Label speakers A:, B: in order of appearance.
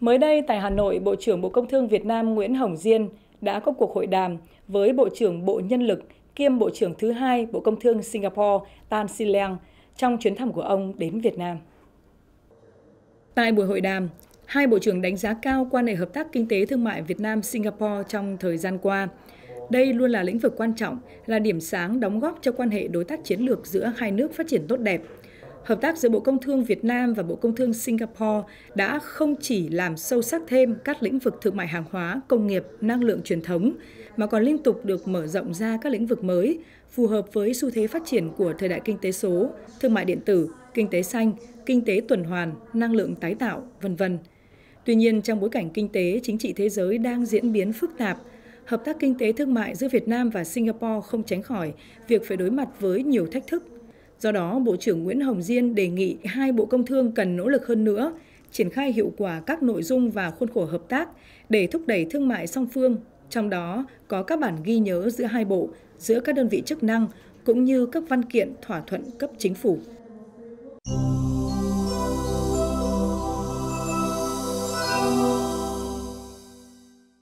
A: Mới đây tại Hà Nội, Bộ trưởng Bộ Công Thương Việt Nam Nguyễn Hồng Diên đã có cuộc hội đàm với Bộ trưởng Bộ Nhân lực kiêm Bộ trưởng thứ hai Bộ Công Thương Singapore Tan Sileang trong chuyến thăm của ông đến Việt Nam. Tại buổi hội đàm, hai bộ trưởng đánh giá cao quan hệ hợp tác kinh tế thương mại Việt Nam Singapore trong thời gian qua. Đây luôn là lĩnh vực quan trọng, là điểm sáng đóng góp cho quan hệ đối tác chiến lược giữa hai nước phát triển tốt đẹp hợp tác giữa Bộ Công Thương Việt Nam và Bộ Công Thương Singapore đã không chỉ làm sâu sắc thêm các lĩnh vực thương mại hàng hóa, công nghiệp, năng lượng truyền thống, mà còn liên tục được mở rộng ra các lĩnh vực mới, phù hợp với xu thế phát triển của thời đại kinh tế số, thương mại điện tử, kinh tế xanh, kinh tế tuần hoàn, năng lượng tái tạo, vân vân. Tuy nhiên, trong bối cảnh kinh tế, chính trị thế giới đang diễn biến phức tạp, hợp tác kinh tế thương mại giữa Việt Nam và Singapore không tránh khỏi việc phải đối mặt với nhiều thách thức Do đó, Bộ trưởng Nguyễn Hồng Diên đề nghị hai Bộ Công Thương cần nỗ lực hơn nữa, triển khai hiệu quả các nội dung và khuôn khổ hợp tác để thúc đẩy thương mại song phương, trong đó có các bản ghi nhớ giữa hai bộ, giữa các đơn vị chức năng cũng như các văn kiện thỏa thuận cấp chính phủ.